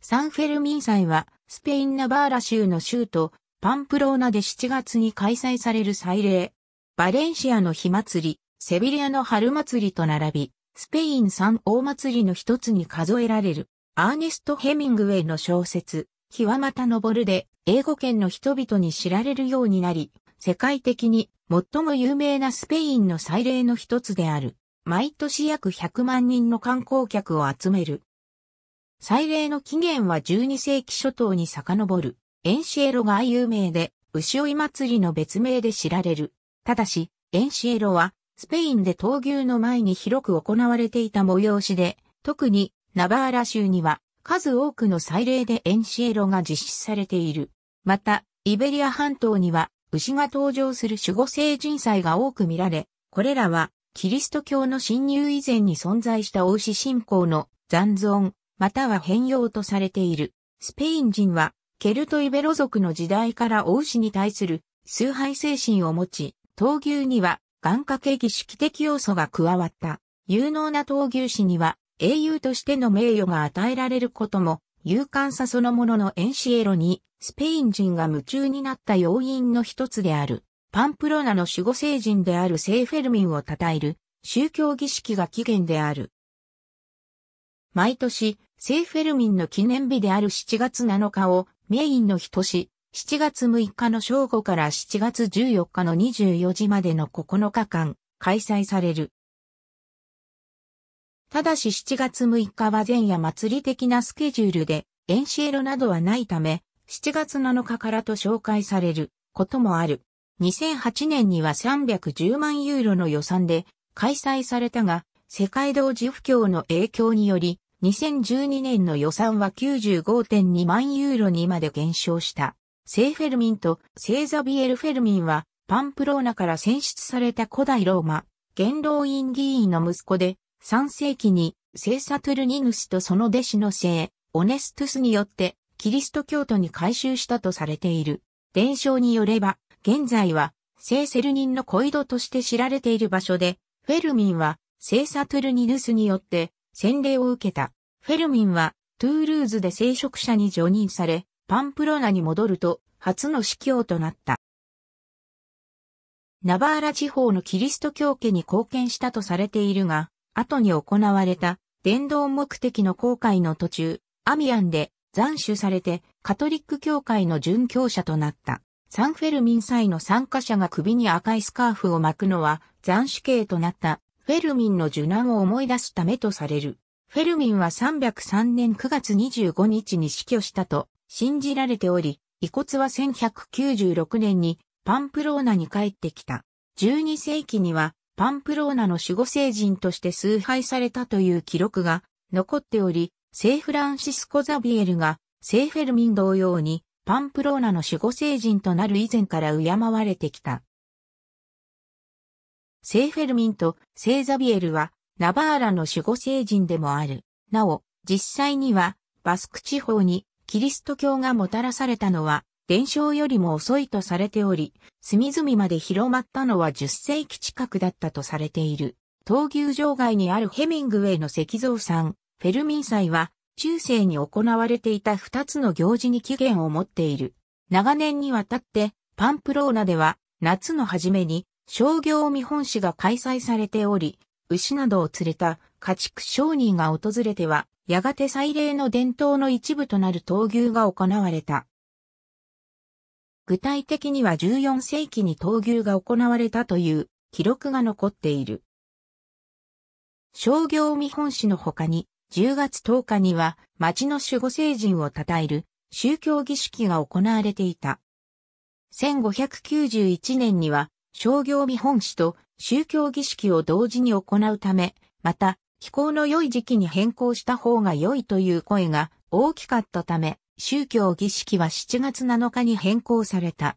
サンフェルミン祭は、スペインナバーラ州の州都、パンプローナで7月に開催される祭礼。バレンシアの火祭り、セビリアの春祭りと並び、スペイン三大祭りの一つに数えられる、アーネスト・ヘミングウェイの小説、日はまた昇るで、英語圏の人々に知られるようになり、世界的に最も有名なスペインの祭礼の一つである。毎年約100万人の観光客を集める祭礼の起源は12世紀初頭に遡る。エンシエロが有名で、牛追い祭りの別名で知られる。ただし、エンシエロは、スペインで闘牛の前に広く行われていた催しで、特に、ナバーラ州には、数多くの祭礼でエンシエロが実施されている。また、イベリア半島には、牛が登場する守護聖人祭が多く見られ、これらは、キリスト教の侵入以前に存在した王子信仰の残存、または変容とされている。スペイン人は、ケルト・イベロ族の時代から王子に対する崇拝精神を持ち、闘牛には眼科系儀式的要素が加わった。有能な闘牛士には英雄としての名誉が与えられることも、勇敢さそのもののエンシエロに、スペイン人が夢中になった要因の一つである。パンプロナの守護聖人である聖フェルミンを称える宗教儀式が起源である。毎年、聖フェルミンの記念日である7月7日をメインの日とし、7月6日の正午から7月14日の24時までの9日間開催される。ただし7月6日は前夜祭り的なスケジュールで、エンシエロなどはないため、7月7日からと紹介されることもある。2008年には310万ユーロの予算で開催されたが、世界同時不況の影響により、2012年の予算は95.2万ユーロにまで減少した。聖フェルミンと聖ザビエル・フェルミンはパンプローナから選出された古代ローマ、元老院議員の息子で、3世紀に聖サトゥルニヌスとその弟子の聖、オネストゥスによってキリスト教徒に改宗したとされている。伝承によれば、現在は聖セルニンの小井戸として知られている場所で、フェルミンは聖サトゥルニヌスによって洗礼を受けた。フェルミンは、トゥールーズで聖職者に除任され、パンプロナに戻ると、初の司教となった。ナバーラ地方のキリスト教家に貢献したとされているが、後に行われた伝道目的の航海の途中、アミアンで斬首されてカトリック教会の殉教者となった。サンフェルミン祭の参加者が首に赤いスカーフを巻くのは斬首刑となったフェルミンの受難を思い出すためとされる。フェルミンは303年9月25日に死去したと信じられており、遺骨は1196年にパンプローナに帰ってきた。12世紀にはパンプローナの守護聖人として崇拝されたという記録が残っており、聖フランシスコ・ザビエルが聖フェルミン同様にパンプローナの守護聖人となる以前から敬われてきた。聖フェルミンと聖ザビエルはナバーラの守護聖人でもある。なお、実際にはバスク地方にキリスト教がもたらされたのは伝承よりも遅いとされており、隅々まで広まったのは10世紀近くだったとされている。闘牛場外にあるヘミングウェイの石像さん、フェルミン祭は中世に行われていた2つの行事に起源を持っている。長年にわたってパンプローナでは夏の初めに商業見本市が開催されており、牛などを連れた家畜商人が訪れては、やがて祭礼の伝統の一部となる闘牛が行われた。具体的には14世紀に闘牛が行われたという記録が残っている。商業見本市の他に、10月10日には町の守護聖人を称える宗教儀式が行われていた。1591年には商業見本市と宗教儀式を同時に行うため、また、気候の良い時期に変更した方が良いという声が大きかったため、宗教儀式は7月7日に変更された。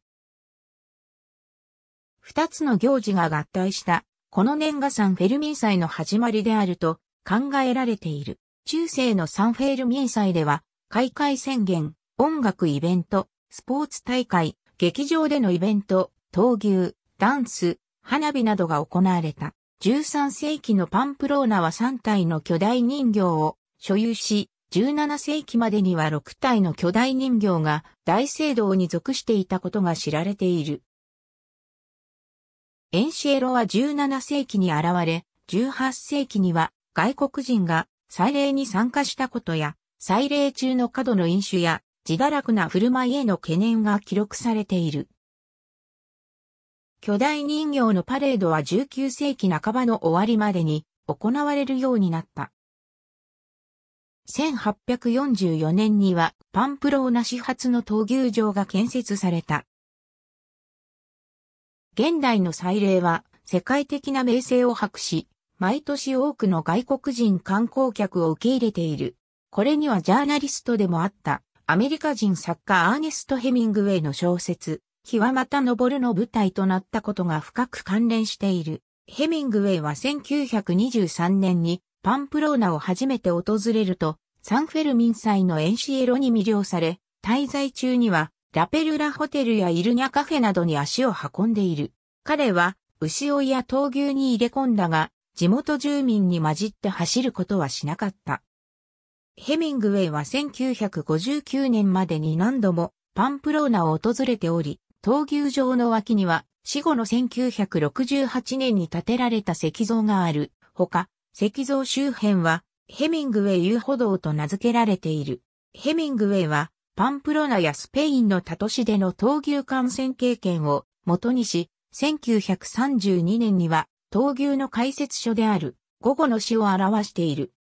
二つの行事が合体した、この年がサンフェルミン祭の始まりであると考えられている。中世のサンフェルミン祭では、開会宣言、音楽イベント、スポーツ大会、劇場でのイベント、闘牛、ダンス、花火などが行われた。13世紀のパンプローナは3体の巨大人形を所有し、17世紀までには6体の巨大人形が大聖堂に属していたことが知られている。エンシエロは17世紀に現れ、18世紀には外国人が祭礼に参加したことや、祭礼中の過度の飲酒や自堕落な振る舞いへの懸念が記録されている。巨大人形のパレードは19世紀半ばの終わりまでに行われるようになった。1844年にはパンプローナ始発の闘牛場が建設された。現代の祭礼は世界的な名声を博し、毎年多くの外国人観光客を受け入れている。これにはジャーナリストでもあったアメリカ人作家アーネスト・ヘミングウェイの小説、日はまた登るの舞台となったことが深く関連している。ヘミングウェイは1923年にパンプローナを初めて訪れると、サンフェルミン祭のエンシエロに魅了され、滞在中にはラペルラホテルやイルニャカフェなどに足を運んでいる。彼は牛追いや闘牛に入れ込んだが、地元住民に混じって走ることはしなかった。ヘミングウェイは1959年までに何度もパンプローナを訪れており、闘牛場の脇には、死後の1968年に建てられた石像がある。ほか、石像周辺は、ヘミングウェイ遊歩道と名付けられている。ヘミングウェイは、パンプロナやスペインのタ都市での闘牛観戦経験を元にし、1932年には闘牛の解説書である午後の詩を表している。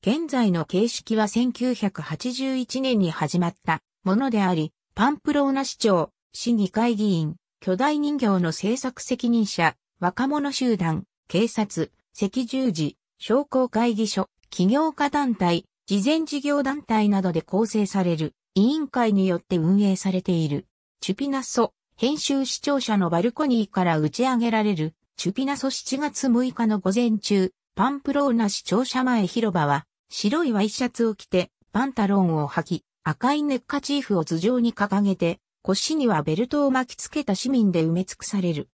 現在の形式は1981年に始まったものであり、パンプローナ市長、市議会議員、巨大人形の制作責任者、若者集団、警察、赤十字、商工会議所、企業家団体、慈善事業団体などで構成される委員会によって運営されている。チュピナソ、編集視聴者のバルコニーから打ち上げられる、チュピナソ7月6日の午前中、パンプローナ視聴者前広場は、白いワイシャツを着て、パンタロンを履き、赤いネッカチーフを頭上に掲げて、腰にはベルトを巻きつけた市民で埋め尽くされる。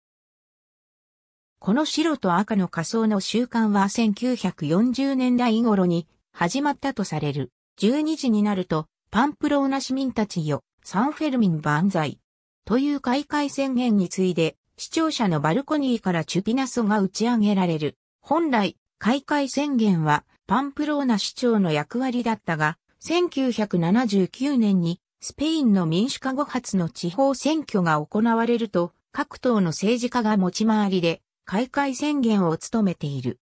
この白と赤の仮装の習慣は1940年代頃に始まったとされる。12時になると、パンプローナ市民たちよ、サンフェルミン万歳。という開会宣言に次いで、視聴者のバルコニーからチュピナソが打ち上げられる。本来、開会宣言はパンプローナ市長の役割だったが、1979年にスペインの民主化後発の地方選挙が行われると、各党の政治家が持ち回りで、開会宣言を務めている。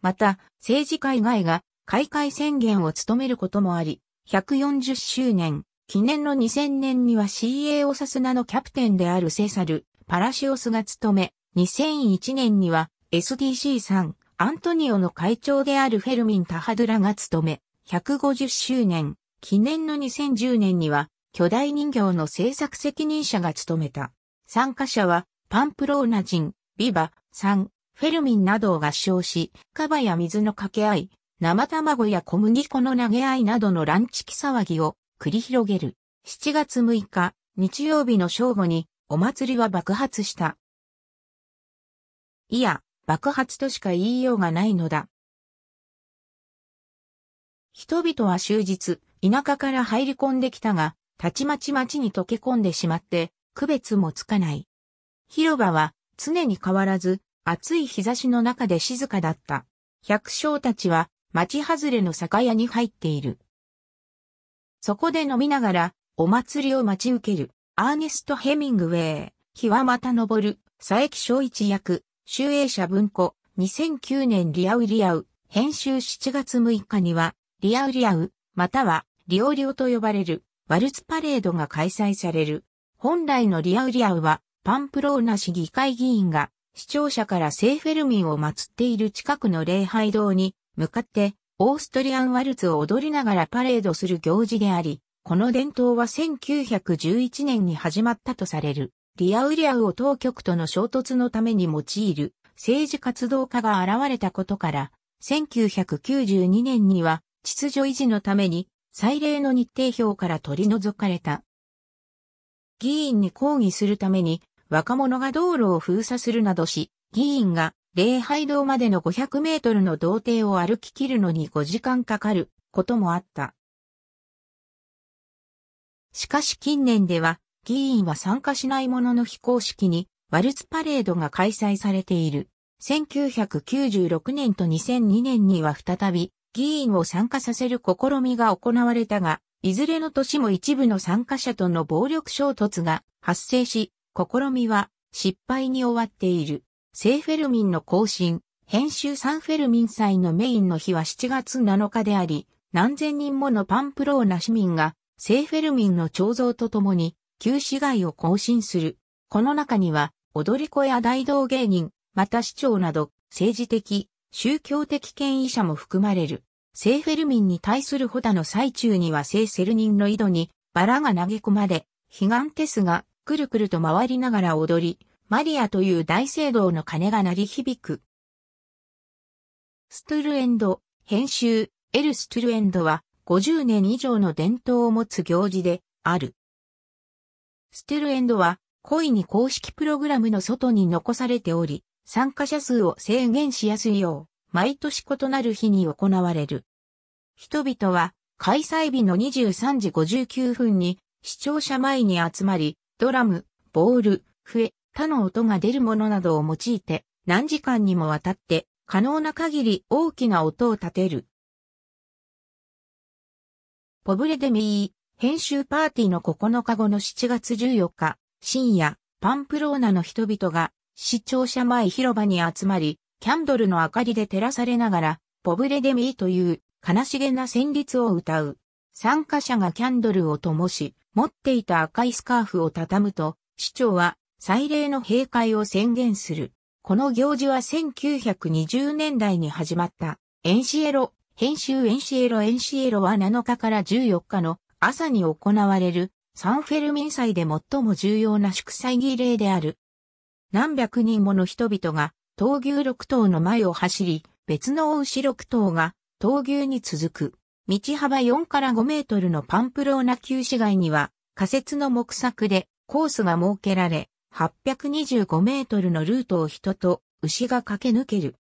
また、政治家以外が開会宣言を務めることもあり、140周年、記念の2000年には CA オサスナのキャプテンであるセサル・パラシオスが務め、2001年には SDC さん、アントニオの会長であるフェルミン・タハドゥラが務め、150周年記念の2010年には巨大人形の制作責任者が務めた。参加者はパンプローナ人、ビバ、サン、フェルミンなどを合唱し、カバや水の掛け合い、生卵や小麦粉の投げ合いなどのランチキ騒ぎを繰り広げる。7月6日、日曜日の正午にお祭りは爆発した。いや、爆発としか言いようがないのだ。人々は終日、田舎から入り込んできたが、たちまち町に溶け込んでしまって、区別もつかない。広場は常に変わらず、暑い日差しの中で静かだった。百姓たちは町外れの酒屋に入っている。そこで飲みながら、お祭りを待ち受ける、アーネスト・ヘミングウェイ、日はまた昇る、佐伯昭一役、集英社文庫、2009年リアウリアウ、編集7月6日には、リアウリアウ、またはリオリオと呼ばれるワルツパレードが開催される。本来のリアウリアウはパンプローナ市議会議員が視聴者から聖フェルミンを祀っている近くの礼拝堂に向かってオーストリアンワルツを踊りながらパレードする行事であり、この伝統は1911年に始まったとされる。リアウリアウを当局との衝突のために用いる政治活動家が現れたことから、1992年には秩序維持のために、祭礼の日程表から取り除かれた。議員に抗議するために、若者が道路を封鎖するなどし、議員が礼拝堂までの500メートルの道程を歩き切るのに5時間かかることもあった。しかし近年では、議員は参加しないものの非公式に、ワルツパレードが開催されている。1996年と2002年には再び、議員を参加させる試みが行われたが、いずれの年も一部の参加者との暴力衝突が発生し、試みは失敗に終わっている。聖フェルミンの更新、編集サンフェルミン祭のメインの日は7月7日であり、何千人ものパンプローナ市民が、聖フェルミンの彫像とともに、旧市街を更新する。この中には、踊り子や大道芸人、また市長など、政治的、宗教的権威者も含まれる。聖フェルミンに対するホダの最中には聖セルニンの井戸にバラが投げ込まれ、ヒガンテスがくるくると回りながら踊り、マリアという大聖堂の鐘が鳴り響く。ストゥルエンド、編集、エル・ストゥルエンドは50年以上の伝統を持つ行事である。ストゥルエンドは、恋に公式プログラムの外に残されており、参加者数を制限しやすいよう、毎年異なる日に行われる。人々は開催日の23時59分に視聴者前に集まり、ドラム、ボール、笛、他の音が出るものなどを用いて何時間にもわたって可能な限り大きな音を立てる。ポブレデミー、編集パーティーの9日後の7月14日、深夜、パンプローナの人々が視聴者前広場に集まり、キャンドルの明かりで照らされながら、ポブレデミーという悲しげな旋律を歌う。参加者がキャンドルを灯し、持っていた赤いスカーフを畳むと、市長は祭礼の閉会を宣言する。この行事は1920年代に始まった。エンシエロ、編集エンシエロエンシエロは7日から14日の朝に行われるサンフェルミン祭で最も重要な祝祭儀礼である何百人もの人々が闘牛六頭の前を走り、別の牛六頭が闘牛に続く。道幅4から5メートルのパンプローナ旧市街には仮設の木柵でコースが設けられ、825メートルのルートを人と牛が駆け抜ける。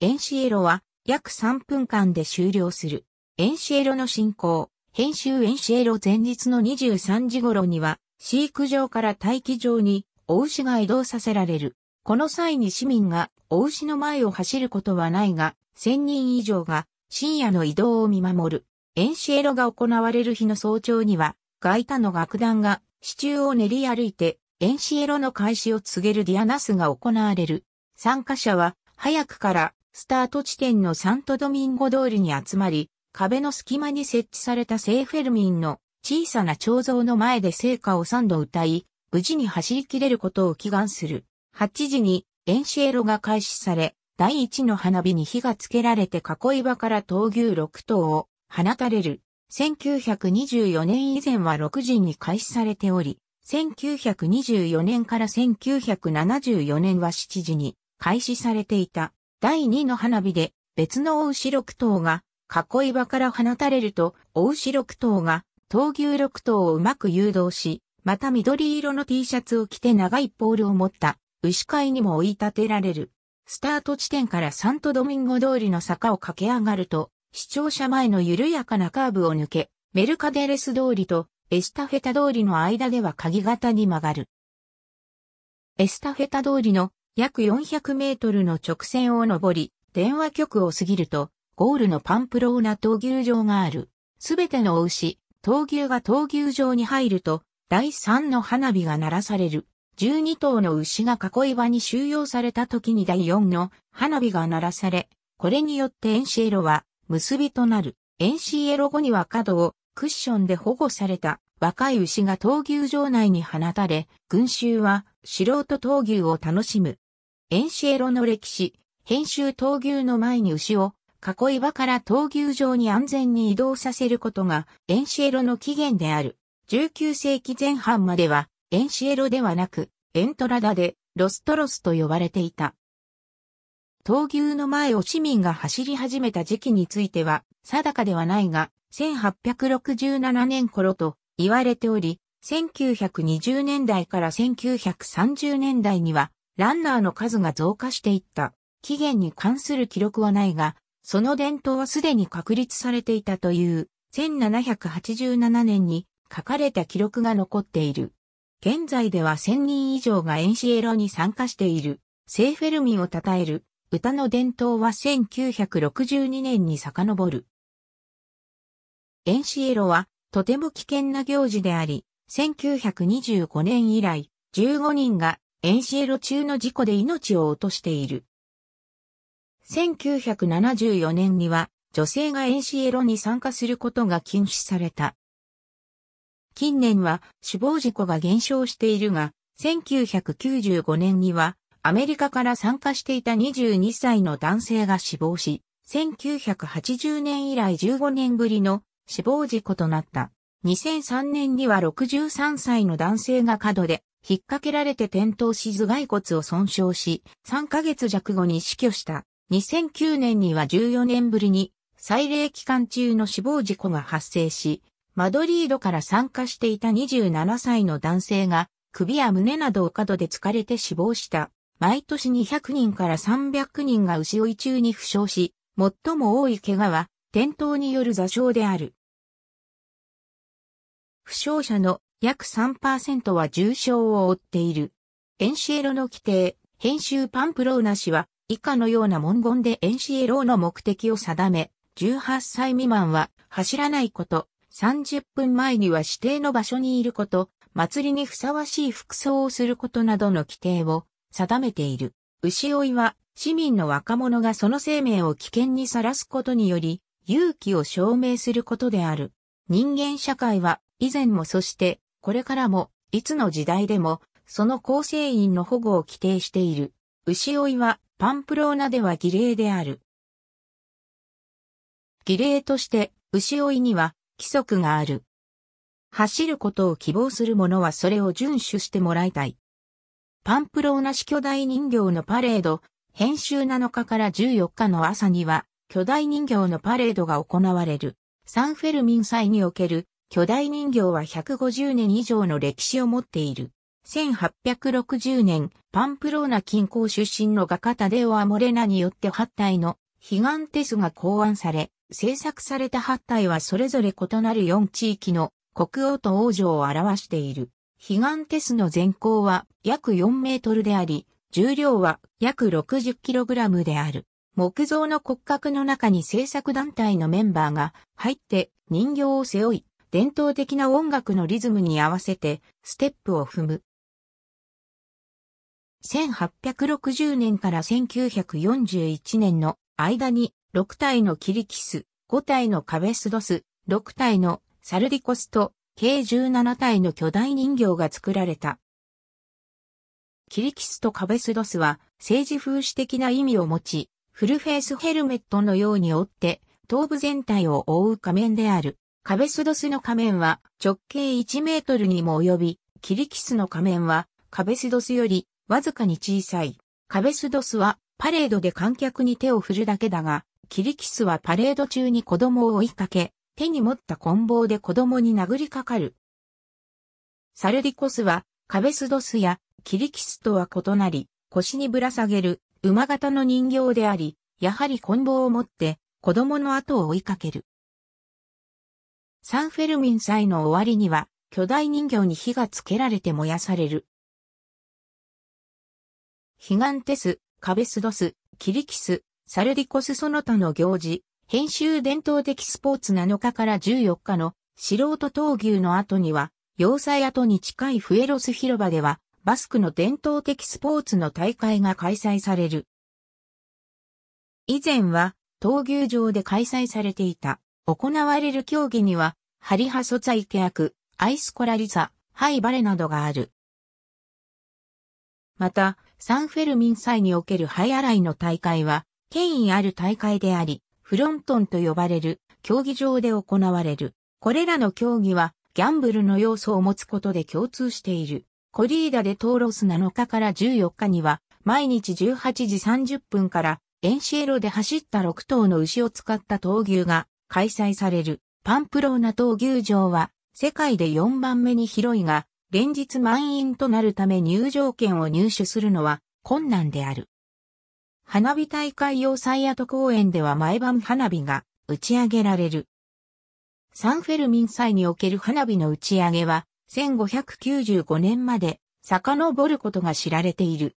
エンシエロは約3分間で終了する。エンシエロの進行、編集エンシエロ前日の23時頃には飼育場から待機場にお牛が移動させられる。この際に市民がお牛の前を走ることはないが、1000人以上が深夜の移動を見守る。エンシエロが行われる日の早朝には、外多の楽団が支柱を練り歩いて、エンシエロの開始を告げるディアナスが行われる。参加者は、早くからスタート地点のサントドミンゴ通りに集まり、壁の隙間に設置された聖フェルミンの小さな彫像の前で聖歌を3度歌い、無事に走り切れることを祈願する。8時に、エンシエロが開始され、第1の花火に火がつけられて囲い場から闘牛6頭を放たれる。1924年以前は6時に開始されており、1924年から1974年は7時に開始されていた。第2の花火で別の大牛6頭が囲い場から放たれると、大牛6頭が闘牛六頭をうまく誘導し、また緑色の T シャツを着て長いポールを持った牛飼いにも追い立てられる。スタート地点からサントドミンゴ通りの坂を駆け上がると、視聴者前の緩やかなカーブを抜け、メルカデレス通りとエスタフェタ通りの間では鍵型に曲がる。エスタフェタ通りの約400メートルの直線を上り、電話局を過ぎると、ゴールのパンプローナ闘牛場がある。すべての牛、闘牛が闘牛場に入ると、第3の花火が鳴らされる。12頭の牛が囲い場に収容された時に第4の花火が鳴らされ、これによってエンシエロは結びとなる。エンシエロ後には角をクッションで保護された若い牛が闘牛場内に放たれ、群衆は素人闘牛を楽しむ。エンシエロの歴史、編集闘牛の前に牛を囲い場から闘牛場に安全に移動させることがエンシエロの起源である。19世紀前半まではエンシエロではなくエントラダでロストロスと呼ばれていた。闘牛の前を市民が走り始めた時期については定かではないが1867年頃と言われており、1920年代から1930年代にはランナーの数が増加していった。起源に関する記録はないが、その伝統はすでに確立されていたという、1787年に書かれた記録が残っている。現在では1000人以上がエンシエロに参加している、セーフェルミンを称える、歌の伝統は1962年に遡る。エンシエロは、とても危険な行事であり、1925年以来、15人がエンシエロ中の事故で命を落としている。1974年には女性が演習エロに参加することが禁止された。近年は死亡事故が減少しているが、1995年にはアメリカから参加していた22歳の男性が死亡し、1980年以来15年ぶりの死亡事故となった。2003年には63歳の男性が過度で引っ掛けられて転倒し頭蓋骨を損傷し、3ヶ月弱後に死去した。2009年には14年ぶりに祭礼期間中の死亡事故が発生し、マドリードから参加していた27歳の男性が首や胸などを角で疲れて死亡した。毎年200人から300人が牛追い中に負傷し、最も多い怪我は転倒による座礁である。負傷者の約3%は重傷を負っている。エンシエロの規定、編集パンプローナ氏は以下のような文言で n c エローの目的を定め、18歳未満は走らないこと、30分前には指定の場所にいること、祭りにふさわしい服装をすることなどの規定を定めている。牛追いは市民の若者がその生命を危険にさらすことにより勇気を証明することである。人間社会は以前もそしてこれからもいつの時代でもその構成員の保護を規定している。牛追いはパンプローナでは儀礼である。儀礼として、牛追いには規則がある。走ることを希望する者はそれを遵守してもらいたい。パンプローナ市巨大人形のパレード、編集7日から14日の朝には、巨大人形のパレードが行われる。サンフェルミン祭における巨大人形は150年以上の歴史を持っている。1860年、パンプローナ近郊出身の画家タデオ・アモレナによって8体の悲願テスが考案され、制作された8体はそれぞれ異なる4地域の国王と王女を表している。悲願テスの全高は約4メートルであり、重量は約6 0ラムである。木造の骨格の中に制作団体のメンバーが入って人形を背負い、伝統的な音楽のリズムに合わせてステップを踏む。1860年から1941年の間に6体のキリキス、5体のカベスドス、6体のサルディコスと計17体の巨大人形が作られた。キリキスとカベスドスは政治風刺的な意味を持ち、フルフェイスヘルメットのように折って、頭部全体を覆う仮面である。カベスドスの仮面は直径1メートルにも及び、キリキスの仮面はカベスドスよりわずかに小さい。カベスドスはパレードで観客に手を振るだけだが、キリキスはパレード中に子供を追いかけ、手に持った棍棒で子供に殴りかかる。サルディコスは、カベスドスやキリキスとは異なり、腰にぶら下げる馬型の人形であり、やはり棍棒を持って子供の後を追いかける。サンフェルミン祭の終わりには、巨大人形に火がつけられて燃やされる。ヒガンテス、カベスドス、キリキス、サルディコスその他の行事、編集伝統的スポーツ7日から14日の素人闘牛の後には、要塞跡に近いフエロス広場では、バスクの伝統的スポーツの大会が開催される。以前は、闘牛場で開催されていた。行われる競技には、ハリハソツァイケアク、アイスコラリザ、ハイバレなどがある。また、サンフェルミン祭における灰洗いの大会は、権威ある大会であり、フロントンと呼ばれる競技場で行われる。これらの競技は、ギャンブルの要素を持つことで共通している。コリーダでトーロス7日から14日には、毎日18時30分からエンシエロで走った6頭の牛を使った闘牛が開催される。パンプローナ闘牛場は世界で4番目に広いが、連日満員となるため入場券を入手するのは困難である。花火大会用最跡公園では毎晩花火が打ち上げられる。サンフェルミン祭における花火の打ち上げは1595年まで遡ることが知られている。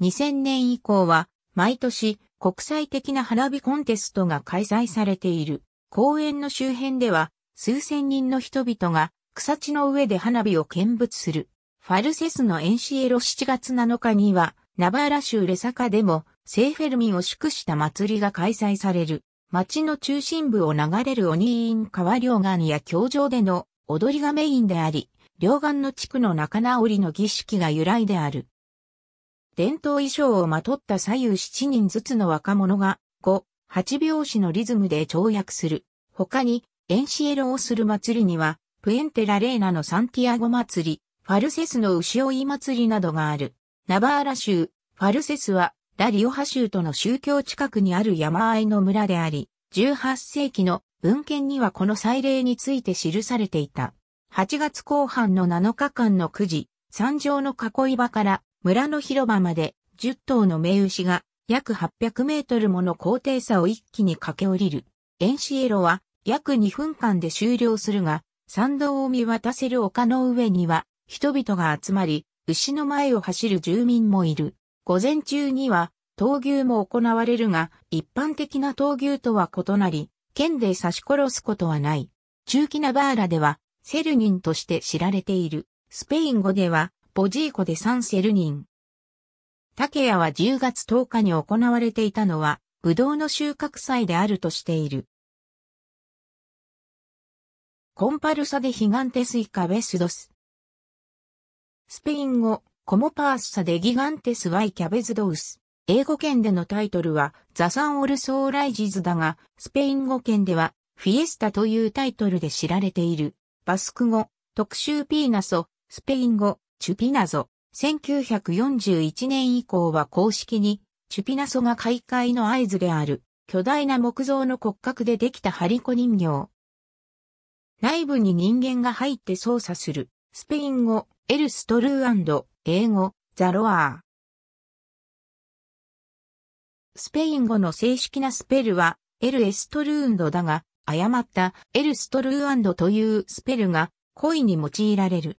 2000年以降は毎年国際的な花火コンテストが開催されている。公園の周辺では数千人の人々が草地の上で花火を見物する。ファルセスのエンシエロ7月7日には、ナバーラ州レサカでも、聖フェルミンを祝した祭りが開催される。町の中心部を流れるオニーン川両岸や教場での踊りがメインであり、両岸の地区の仲直りの儀式が由来である。伝統衣装をまとった左右7人ずつの若者が、5、8拍子のリズムで跳躍する。他に、エンシエロをする祭りには、プエンテラレーナのサンティアゴ祭り、ファルセスの牛追い祭りなどがある。ナバーラ州、ファルセスは、ラリオハ州との宗教近くにある山あいの村であり、18世紀の文献にはこの祭礼について記されていた。8月後半の7日間の9時、山上の囲い場から村の広場まで10頭の名牛が約800メートルもの高低差を一気に駆け下りる。エンシエロは約2分間で終了するが、参道を見渡せる丘の上には、人々が集まり、牛の前を走る住民もいる。午前中には、闘牛も行われるが、一般的な闘牛とは異なり、剣で刺し殺すことはない。中期ナバーラでは、セルニンとして知られている。スペイン語では、ボジーコでサンセルニン。竹谷は10月10日に行われていたのは、ぶどうの収穫祭であるとしている。コンパルサでヒガンテスイカベスドス。スペイン語、コモパースサでギガンテスワイキャベズドウス。英語圏でのタイトルは、ザ・サン・オルソー・ライジズだが、スペイン語圏では、フィエスタというタイトルで知られている。バスク語、特集ピーナソ、スペイン語、チュピナゾ。1941年以降は公式に、チュピナソが開会の合図である、巨大な木造の骨格でできたハリコ人形。内部に人間が入って操作する、スペイン語、エルストルー英語、ザロアー。スペイン語の正式なスペルは、エルエストルーンドだが、誤ったエルストルーンドというスペルが、故意に用いられる。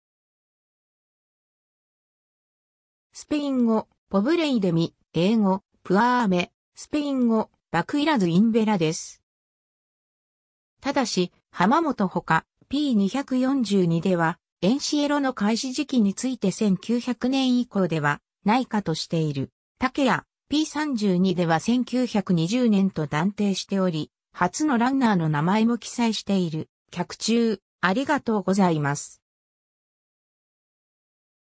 スペイン語、ポブレイデミ、英語、プアーメ、スペイン語、バクイラズ・インベラです。ただし、浜本ほか P242 では、エンシエロの開始時期について1900年以降ではないかとしている。竹谷 P32 では1920年と断定しており、初のランナーの名前も記載している。客中、ありがとうございます。